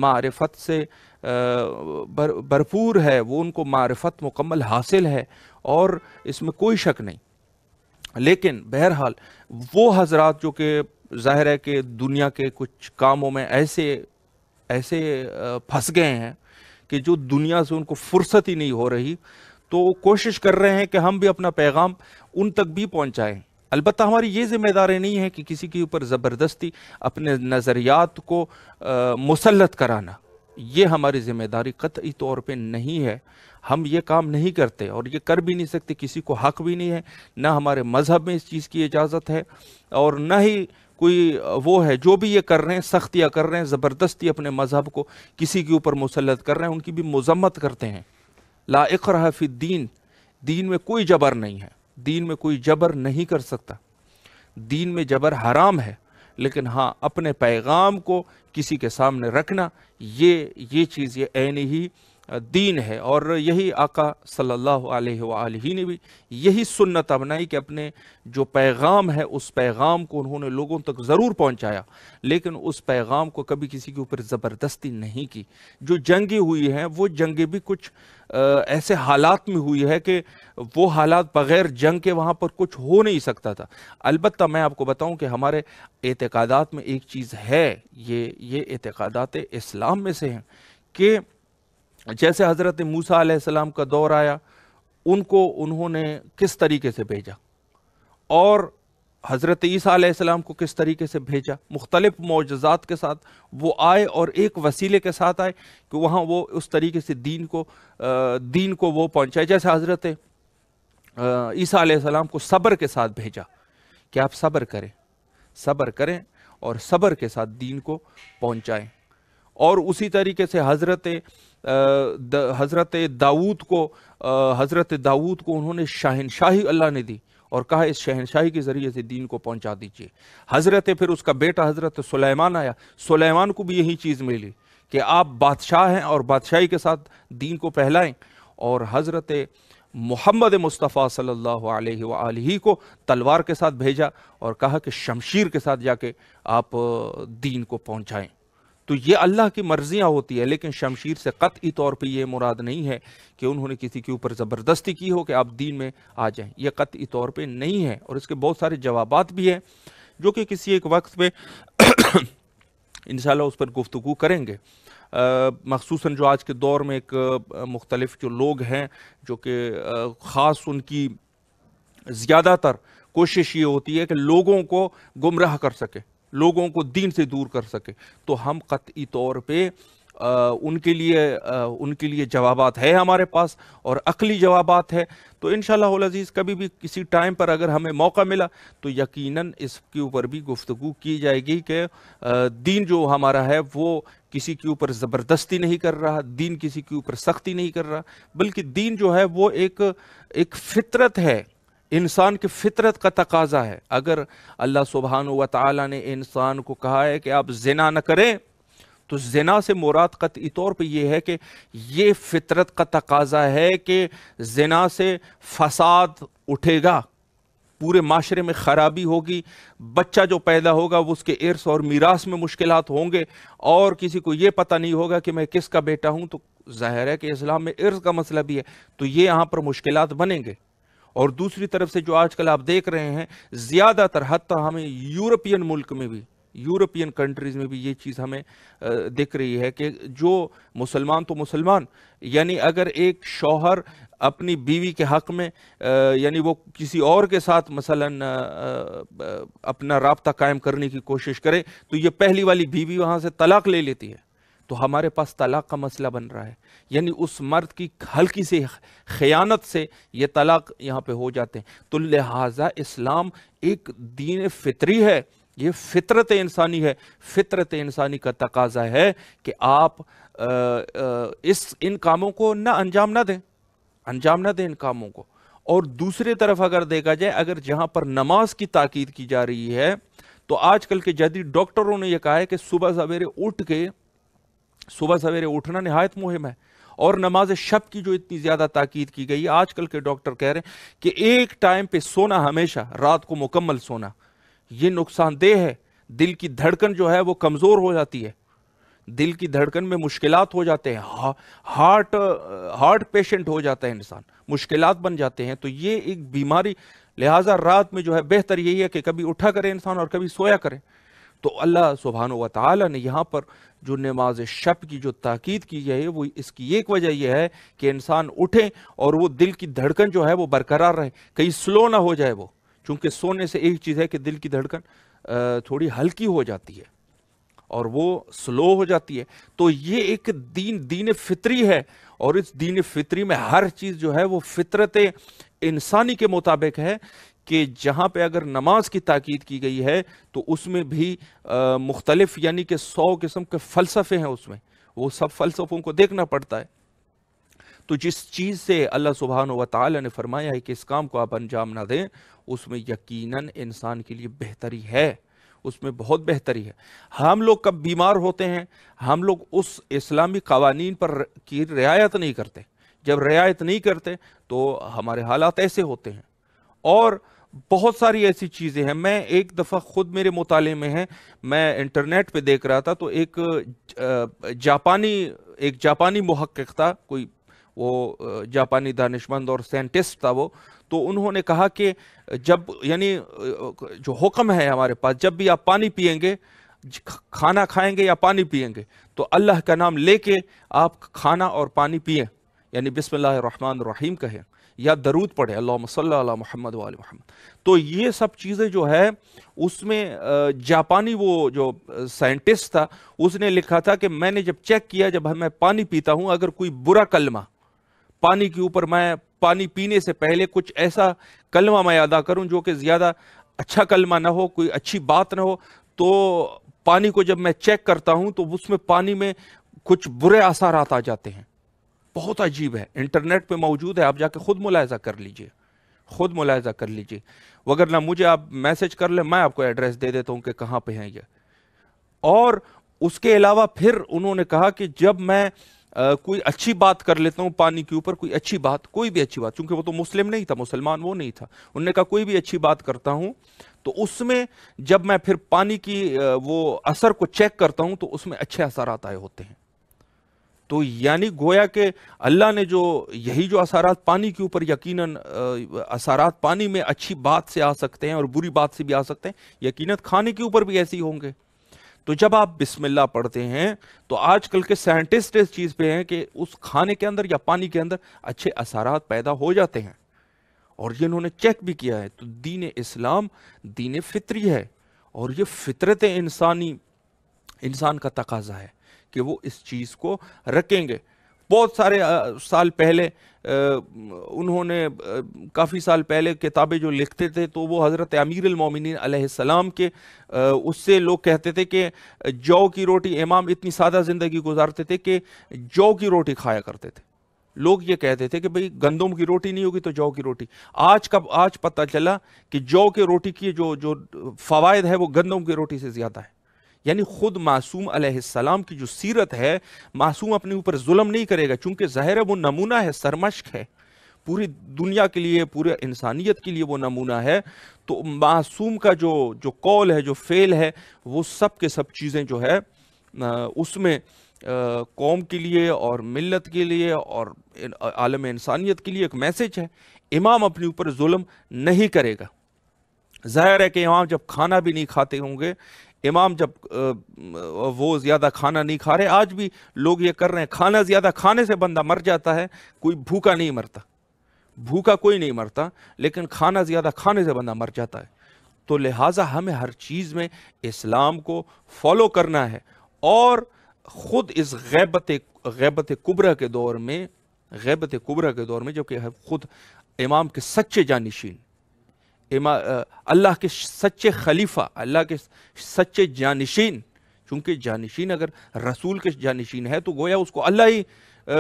मारफत से भर, भरपूर है वो उनको मारफत मुकम्मल हासिल है और इसमें कोई शक नहीं लेकिन बहरहाल वो हजरत जो कि जाहिर है कि दुनिया के कुछ कामों में ऐसे ऐसे फंस गए हैं कि जो दुनिया से उनको फुर्सत ही नहीं हो रही तो कोशिश कर रहे हैं कि हम भी अपना पैगाम उन तक भी पहुंचाएं अलबत्त हमारी ये जिम्मेदारी नहीं है कि किसी के ऊपर ज़बरदस्ती अपने नज़रियात को मुसलत कराना ये हमारी जिम्मेदारी कतई तौर पे नहीं है हम ये काम नहीं करते और ये कर भी नहीं सकते किसी को हक भी नहीं है ना हमारे मज़हब में इस चीज़ की इजाज़त है और ना ही कोई वो है जो भी ये कर रहे हैं सख्तियाँ कर रहे हैं ज़बरदस्ती अपने मज़हब को किसी के ऊपर मुसलत कर रहे हैं उनकी भी मजम्मत करते हैं फिर दीन दीन में कोई जबर नहीं है दीन में कोई जबर नहीं कर सकता दीन में जबर हराम है लेकिन हाँ अपने पैगाम को किसी के सामने रखना ये ये चीज़ ये ऐन ही दीन है और यही आका सल्लल्लाहु अलैहि ने भी यही सुन्नत अपनाई कि अपने जो पैगाम है उस पैगाम को उन्होंने लोगों तक ज़रूर पहुंचाया लेकिन उस पैगाम को कभी किसी के ऊपर ज़बरदस्ती नहीं की जो जंगे हुई हैं वो जंगे भी कुछ ऐसे हालात में हुई है कि वो हालात बग़ैर जंग के वहाँ पर कुछ हो नहीं सकता था अलबत् मैं आपको बताऊँ कि हमारे एतकादात में एक चीज़ है ये ये एतकादात इस्लाम में से हैं कि जैसे हज़रत मूसा आसमाम का दौर आया उनको उन्होंने किस तरीके से भेजा और हज़रत ईसा को किस तरीके से भेजा मुख्तलिफ मोजात के साथ वो आए और एक वसीले के साथ आए कि वहाँ वो उस तरीके से दीन को दीन को वो पहुँचाए जैसे हज़रत ईसा को सब्र के साथ भेजा कि आप सब्र करें सब्र करें और सब्र के साथ दीन को पहुँचाएँ और उसी तरीके से हज़रत हज़रत दाऊद को हज़रत दाऊद को उन्होंने शाहनशाही अल्लाह ने दी और कहा इस शहनशाही के ज़रिए से दीन को पहुंचा दीजिए हज़रत फिर उसका बेटा हज़रत सुलेमान आया सुलेमान को भी यही चीज़ मिली कि आप बादशाह हैं और बादशाही के साथ दीन को फैलाएं और हज़रत मोहम्मद मुस्तफ़ा सल्लल्लाहु अलैहि वसल्लम को तलवार के साथ भेजा और कहा कि शमशीर के साथ जाके आप दीन को पहुंचाएं तो ये अल्लाह की मर्जियाँ होती है लेकिन शमशीर से कतई तौर पर यह मुराद नहीं है कि उन्होंने किसी के ऊपर ज़बरदस्ती की हो कि आप दीन में आ जाएँ यह कतई तौर पर नहीं है और इसके बहुत सारे जवाब भी हैं जो कि किसी एक वक्त पर इन उस पर गुफ्तु करेंगे मखसूस जो आज के दौर में एक मुख्तलफ जो लोग हैं जो कि ख़ास उनकी ज़्यादातर कोशिश ये होती है कि लोगों को गुमराह कर सके लोगों को दीन से दूर कर सके तो हम कतई तौर पर उनके लिए आ, उनके लिए जवाब है हमारे पास और अकली जवाब है तो इन शजीज़ कभी भी किसी टाइम पर अगर हमें मौका मिला तो यकीनन इसके ऊपर भी गुफ्तु की जाएगी कि दीन जो हमारा है वो किसी के ऊपर ज़बरदस्ती नहीं कर रहा दीन किसी के ऊपर सख्ती नहीं कर रहा बल्कि दीन जो है वो एक एक फितरत है इंसान की फितरत का तकाजा है अगर अल्लाह सुबहान व ताली ने इंसान को कहा है कि आप जिना न करें तो जना से मुराद कतई तौर पर यह है कि ये फितरत का तकाजा है कि जना से फसाद उठेगा पूरे माशरे में ख़राबी होगी बच्चा जो पैदा होगा वो उसके इर्स और मीरास में मुश्किल होंगे और किसी को ये पता नहीं होगा कि मैं किसका बेटा हूँ तो ज़ाहिर है कि इस्लाम में इर्स का मसला भी है तो ये यहाँ पर मुश्किल बनेंगे और दूसरी तरफ से जो आजकल आप देख रहे हैं ज़्यादातर हती हमें यूरोपियन मुल्क में भी यूरोपियन कंट्रीज़ में भी ये चीज़ हमें दिख रही है कि जो मुसलमान तो मुसलमान यानी अगर एक शौहर अपनी बीवी के हक़ में यानी वो किसी और के साथ मसलन अपना रबता कायम करने की कोशिश करे तो ये पहली वाली बीवी वहाँ से तलाक ले लेती है तो हमारे पास तलाक का मसला बन रहा है यानी उस मर्द की हल्की से खयानत से ये तलाक यहाँ पे हो जाते हैं तो लिहाजा इस्लाम एक दीन फितरी है ये फितरत इंसानी है फितरत इंसानी का तकाजा है कि आप आ, आ, इस इन कामों को ना अंजाम ना दें अंजाम ना दें इन कामों को और दूसरी तरफ अगर देखा जाए अगर जहाँ पर नमाज की ताकीद की जा रही है तो आजकल के जदीद डॉक्टरों ने यह कहा है कि सुबह सवेरे उठ के सुबह सवेरे उठना नहायत मुहिम है और नमाज शब की जो इतनी ज़्यादा ताकीद की गई आजकल के डॉक्टर कह रहे हैं कि एक टाइम पे सोना हमेशा रात को मुकम्मल सोना ये नुकसानदेह है दिल की धड़कन जो है वो कमज़ोर हो जाती है दिल की धड़कन में मुश्किल हो जाते हैं हा, हार्ट हार्ट पेशेंट हो जाता है इंसान मुश्किल बन जाते हैं तो ये एक बीमारी लिहाजा रात में जो है बेहतर यही है कि कभी उठा करें इंसान और कभी सोया करें तो अल्लाह सुबहान व ने यहाँ पर जो नमाज शब की जो ताक़ीद की है वो इसकी एक वजह यह है कि इंसान उठे और वो दिल की धड़कन जो है वो बरकरार रहे कहीं स्लो ना हो जाए वो चूँकि सोने से एक चीज़ है कि दिल की धड़कन थोड़ी हल्की हो जाती है और वो स्लो हो जाती है तो ये एक दीन दीन फितरी है और इस दीन फितरी में हर चीज़ जो है वो फितरत इंसानी के मुताबिक है कि जहाँ पे अगर नमाज की ताकीद की गई है तो उसमें भी मुख्तलफ यानी कि सौ किस्म के फ़लसफ़े हैं उसमें वो सब फ़लसफ़ों को देखना पड़ता है तो जिस चीज़ से अल्लाह सुबहान व ताली ने फरमाया है कि इस काम को आप अंजाम ना दें उसमें यकीनन इंसान के लिए बेहतरी है उसमें बहुत बेहतरी है हम लोग कब बीमार होते हैं हम लोग उस इस्लामी कवानीन पर की रियायत नहीं करते जब रियायत नहीं करते तो हमारे हालात ऐसे होते हैं और बहुत सारी ऐसी चीज़ें हैं मैं एक दफ़ा खुद मेरे मुताले में है मैं इंटरनेट पे देख रहा था तो एक जापानी एक जापानी मुहक़ था कोई वो जापानी दानिशमंद और साइंटिस्ट था वो तो उन्होंने कहा कि जब यानी जो हुक्म है हमारे पास जब भी आप पानी पियेंगे खाना खाएंगे या पानी पियेंगे तो अल्लाह का नाम लेके आप खाना और पानी पिए यानी बिस्मिल्लाह रहीम कहें या दरूद पढ़े अल्लाह महमद वाल महमद तो ये सब चीज़ें जो है उसमें जापानी वो जो साइंटिस्ट था उसने लिखा था कि मैंने जब चेक किया जब मैं पानी पीता हूँ अगर कोई बुरा कलमा पानी के ऊपर मैं पानी पीने से पहले कुछ ऐसा कलमा मैं अदा करूँ जो कि ज़्यादा अच्छा कलमा ना हो कोई अच्छी बात ना हो तो पानी को जब मैं चेक करता हूँ तो उसमें पानी में कुछ बुरे आसार आ जाते हैं बहुत अजीब है इंटरनेट पे मौजूद है आप जाके खुद मुलायजा कर लीजिए खुद मुलायजा कर लीजिए वगरना मुझे आप मैसेज कर ले मैं आपको एड्रेस दे देता हूँ कि कहाँ पे हैं ये और उसके अलावा फिर उन्होंने कहा कि जब मैं आ, कोई अच्छी बात कर लेता हूँ पानी के ऊपर कोई अच्छी बात कोई भी अच्छी बात चूंकि वो तो मुस्लिम नहीं था मुसलमान वो नहीं था उनने कहा कोई भी अच्छी बात करता हूँ तो उसमें जब मैं फिर पानी की वो असर को चेक करता हूँ तो उसमें अच्छे असर आए होते हैं तो यानी गोया के अल्लाह ने जो यही जो असरात पानी के ऊपर यकीनन असरात पानी में अच्छी बात से आ सकते हैं और बुरी बात से भी आ सकते हैं यकीनन खाने के ऊपर भी ऐसे ही होंगे तो जब आप बिस्मिल्लाह पढ़ते हैं तो आजकल के साइंटिस्ट इस चीज़ पे हैं कि उस खाने के अंदर या पानी के अंदर अच्छे असरात पैदा हो जाते हैं और ये इन्होंने चेक भी किया है तो दीन इस्लाम दीन फितरी है और ये फितरत इंसानी इंसान का तकाजा है कि वो इस चीज़ को रखेंगे बहुत सारे आ, साल पहले आ, उन्होंने काफ़ी साल पहले किताबें जो लिखते थे तो वो हज़रत अमीर मोमिनसलाम के आ, उससे लोग कहते थे कि जौ की रोटी इमाम इतनी सादा ज़िंदगी गुजारते थे कि जौ की रोटी खाया करते थे लोग ये कहते थे कि भाई गंदम की रोटी नहीं होगी तो जौ की रोटी आज कब आज पता चला कि जौ की रोटी की जो जो फ़वाद है वो गंदम की रोटी से ज़्यादा है यानी खुद मासूम अलैहिस्सलाम की जो सीरत है मासूम अपने ऊपर जुल्म नहीं करेगा चूंकि ज़ाहिर है वो नमूना है सरमश्क है पूरी दुनिया के लिए पूरे इंसानियत के लिए वो नमूना है तो मासूम का जो जो कौल है जो फेल है वो सब के सब चीज़ें जो है उसमें कौम के लिए और मिलत के लिए और आलम इंसानियत के लिए एक मैसेज है इमाम अपने ऊपर जुल्म नहीं करेगा ज़ाहिर है कि इमाम जब खाना भी नहीं खाते होंगे इमाम जब वो ज़्यादा खाना नहीं खा रहे आज भी लोग ये कर रहे हैं खाना ज़्यादा खाने से बंदा मर जाता है कोई भूखा नहीं मरता भूखा कोई नहीं मरता लेकिन खाना ज़्यादा खाने से बंदा मर जाता है तो लिहाजा हमें हर चीज़ में इस्लाम को फॉलो करना है और ख़ुद इस गैबत गैबत कुबरा के दौर में गैबत कुबरा के दौर में जो कि ख़ुद इमाम के सच्चे जानशीन अल्लाह के सच्चे खलीफा अल्लाह के सच्चे जानशीन चूँकि जानशीन अगर रसूल के जानशीन है तो गोया उसको अल्लाह ही आ,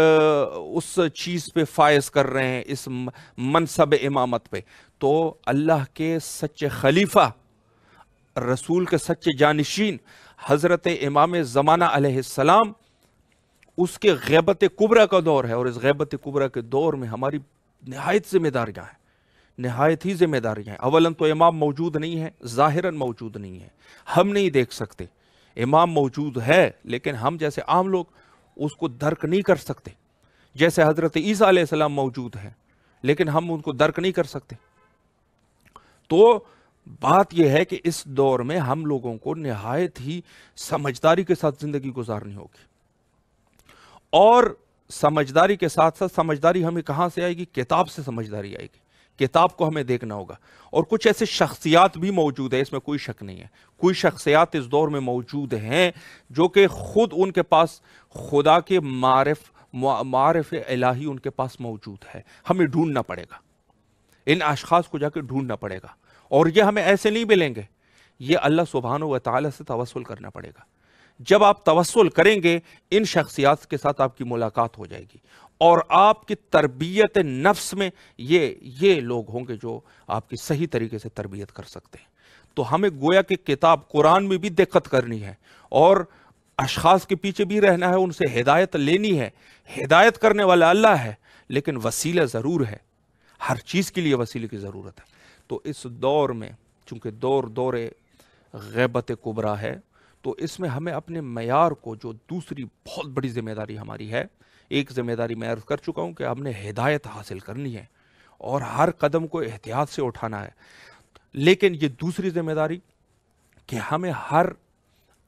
उस चीज़ पे फायज कर रहे हैं इस मनसब इमामत पे तो अल्लाह के सच्चे खलीफा रसूल के सच्चे जानशीन हज़रत इमाम ज़माना अलैहिस्सलाम उसके गैबत कुबरा का दौर है और इस गैबत कुबरा के दौर में हमारी नहायत जिम्मेदारियाँ हैं नहायत ही जिम्मेदारियाँ हैं अवला तो इमाम मौजूद नहीं है ज़ाहिरन मौजूद नहीं है हम नहीं देख सकते इमाम मौजूद है लेकिन हम जैसे आम लोग उसको दर्क नहीं कर सकते जैसे हज़रत ईसा सलाम मौजूद हैं लेकिन हम उनको दर्क नहीं कर सकते तो बात यह है कि इस दौर में हम लोगों को नहायत ही समझदारी के साथ ज़िंदगी गुजारनी होगी और समझदारी के साथ साथ समझदारी हमें कहाँ से आएगी किताब से समझदारी आएगी किताब को हमें देखना होगा और कुछ ऐसे शख्सियात भी मौजूद है इसमें कोई शक नहीं है कोई शख्सियात इस दौर में मौजूद हैं जो कि खुद उनके पास खुदा के मारफ मारफ इलाही उनके पास मौजूद है हमें ढूंढना पड़ेगा इन अशखास को जाकर ढूंढना पड़ेगा और ये हमें ऐसे नहीं मिलेंगे ये अल्लाह सुबहान व ताली से तवसल करना पड़ेगा जब आप तवसल करेंगे इन शख्सियात के साथ आपकी मुलाकात हो जाएगी और आपकी तरबियत नफ्स में ये ये लोग होंगे जो आपकी सही तरीके से तरबियत कर सकते हैं तो हमें गोया की किताब कुरान में भी दिक्कत करनी है और अशास के पीछे भी रहना है उनसे हिदायत लेनी है हिदायत करने वाला अल्लाह है लेकिन वसीला ज़रूर है हर चीज़ के लिए वसीले की ज़रूरत है तो इस दौर में चूँकि दौर दौर गैबत कुबरा है तो इसमें हमें अपने मैार को जो दूसरी बहुत बड़ी जिम्मेदारी हमारी है एक जिम्मेदारी मैं अर्ज कर चुका हूँ कि हमने हिदायत हासिल करनी है और हर कदम को एहतियात से उठाना है लेकिन ये दूसरी जिम्मेदारी कि हमें हर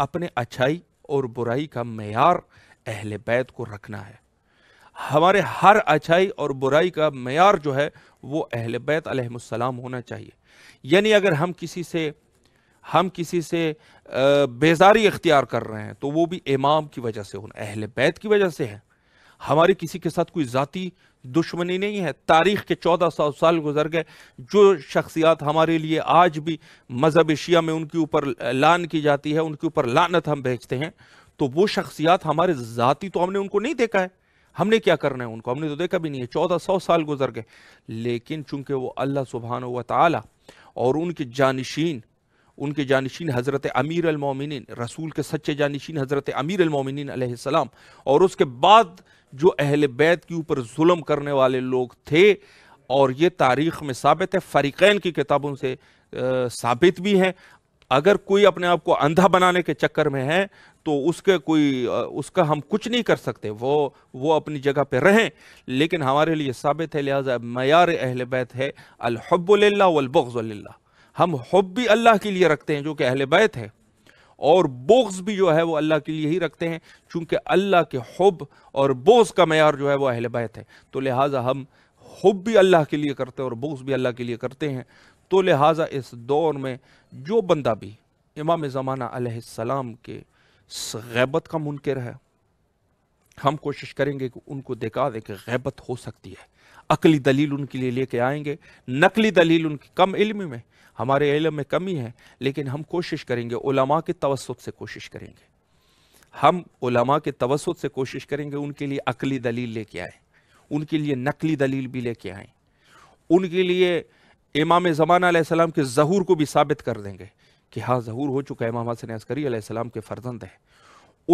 अपने अच्छाई और बुराई का मैार अहल बैत को रखना है हमारे हर अच्छाई और बुराई का मैार जो है वो अहल बैत अलहसलाम होना चाहिए यानी अगर हम किसी से हम किसी से बेजारी इख्तियार कर रहे हैं तो वो भी इमाम की वजह से होना अहल बैत की वजह से है हमारी किसी के साथ कोई जाति दुश्मनी नहीं है तारीख़ के चौदह सौ साल गुजर गए जो शख्सियात हमारे लिए आज भी मज़हब शिया में उनके ऊपर लान की जाती है उनके ऊपर लानत हम भेजते हैं तो वो शख्सियात हमारे जाति तो हमने उनको नहीं देखा है हमने क्या करना है उनको हमने तो देखा भी नहीं है चौदह सौ साल गुजर गए लेकिन चूंकि वो अल्लाह सुबहान व ताली और उनके जानशीन उनके जानशीन हज़रत अमीर अलमिन रसूल के सच्चे जानशीन हज़रत अमीर अलमिन और उसके बाद जो अहल बैत के ऊपर जुलम करने वाले लोग थे और ये तारीख में साबित है फरीकैन की किताबों से आ, साबित भी है अगर कोई अपने आप को अंधा बनाने के चक्कर में है तो उसके कोई उसका हम कुछ नहीं कर सकते वो वो अपनी जगह पे रहें लेकिन हमारे लिए साबित है लिहाजा मैार अहल बैत है अलहब्ला हम हब भी अल्लाह के लिए रखते हैं जो कि अहल बैत है और बोग्स भी जो है वो अल्लाह के लिए ही रखते हैं चूँकि अल्लाह के हब और बोस का मैार जो है वह अहल बैत है तो लिहाजा हम हब भी अल्लाह के लिए करते हैं और बोग्स भी अल्लाह के लिए करते हैं तो लिहाजा इस दौर में जो बंदा भी इमाम ज़माना सलाम के गैबत का मुनकर है हम कोशिश करेंगे कि उनको दिखा दें कि गैबत हो सकती है अकली दलील उनके लिए लेके आएंगे नकली दलील उनकी कम इल्म में हमारे इलम में कमी है लेकिन हम कोशिश करेंगे उलमा के तवसत से कोशिश करेंगे हम उलमा के तवसत से कोशिश करेंगे उनके लिए अकली दलील लेके आए उनके लिए नकली दलील भी लेके आए उनके लिए इमाम ज़मान के जहूर को भी साबित कर देंगे कि हाँ जहूर हो चुका है इमाम हसन अस्करी के फर्जंद है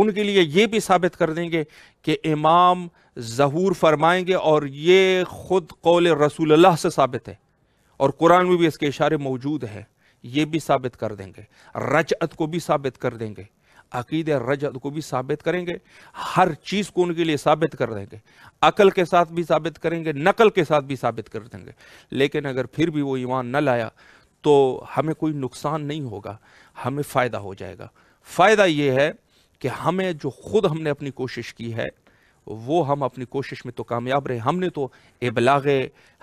उनके लिए ये भी साबित कर देंगे कि इमाम जहूर फरमाएंगे और ये ख़ुद कौल रसूल से साबित है और कुरान में भी इसके इशारे मौजूद हैं ये भी साबित कर देंगे रजअत को भी साबित कर देंगे अकीद रजअत को भी साबित करेंगे हर चीज़ को उनके लिए साबित कर देंगे अकल के साथ भी साबित करेंगे नकल के साथ भी साबित कर देंगे लेकिन अगर फिर भी वो ईमान न लाया तो हमें कोई नुकसान नहीं होगा हमें फ़ायदा हो जाएगा फ़ायदा ये है कि हमें जो खुद हमने अपनी कोशिश की है वो हम अपनी कोशिश में तो कामयाब रहे हमने तो इबलाग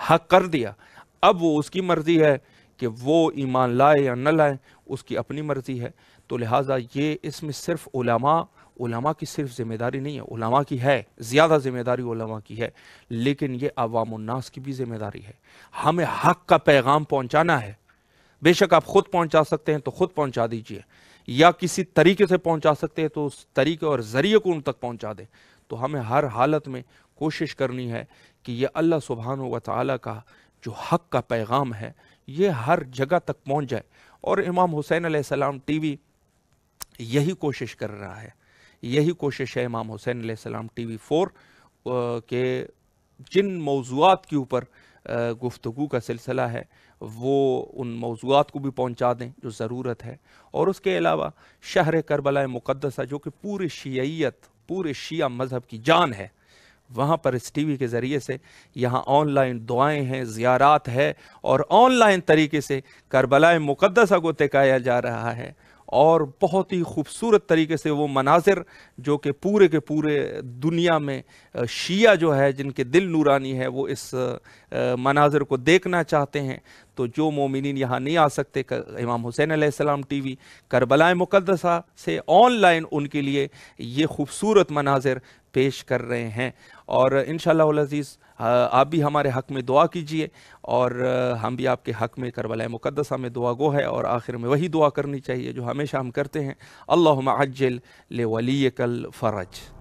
हक कर दिया अब वो उसकी मर्ज़ी है कि वो ईमान लाए या न लाए उसकी अपनी मर्ज़ी है तो लिहाजा ये इसमें सिर्फ उलमा उलमा की सिर्फ ज़िम्मेदारी नहीं है उलमा की है ज़्यादा ज़िम्मेदारी उलमा की है लेकिन ये अवामनास की भी ज़िम्मेदारी है हमें हक का पैगाम पहुँचाना है बेशक आप ख़ुद पहुँचा सकते हैं तो ख़ुद पहुँचा दीजिए या किसी तरीके से पहुँचा सकते हैं तो उस तरीके और ज़रिए को उन तक पहुँचा दें तो हमें हर हालत में कोशिश करनी है कि यह अल्लाह सुबहान व ताली का जो हक का पैगाम है ये हर जगह तक पहुंच जाए और इमाम हुसैन टी टीवी यही कोशिश कर रहा है यही कोशिश है इमाम हुसैन आसमाम टी वी फोर के जिन मौजूद के ऊपर गुफ्तु का सिलसिला है वो उन मौजूद को भी पहुँचा दें जो ज़रूरत है और उसके अलावा शहर करबला मुक़दसा जो कि पूरी शीयत पूरे शिया मज़हब की जान है वहाँ पर इस टीवी के ज़रिए से यहाँ ऑनलाइन दुआएं हैं ज़ियारात है और ऑनलाइन तरीके से करबलाए मुकदसा को तकाया जा रहा है और बहुत ही खूबसूरत तरीके से वो मनाजिर जो कि पूरे के पूरे दुनिया में शिया जो है जिनके दिल नूरानी है वो इस मनाजिर को देखना चाहते हैं तो जो मोमिन यहाँ नहीं आ सकते इमाम हुसैन आसमाम टी वी करबलाए मुकदसा से ऑनलाइन उनके लिए ये खूबसूरत मनाजिर पेश कर रहे हैं और इन शजीज़ आप भी हमारे हक में दुआ कीजिए और हम भी आपके हक में करबला मुकदसा में दुआ गो है और आखिर में वही दुआ करनी चाहिए जो हमेशा हम करते हैं अल्लाह अज्जल ले वली कल फ़रज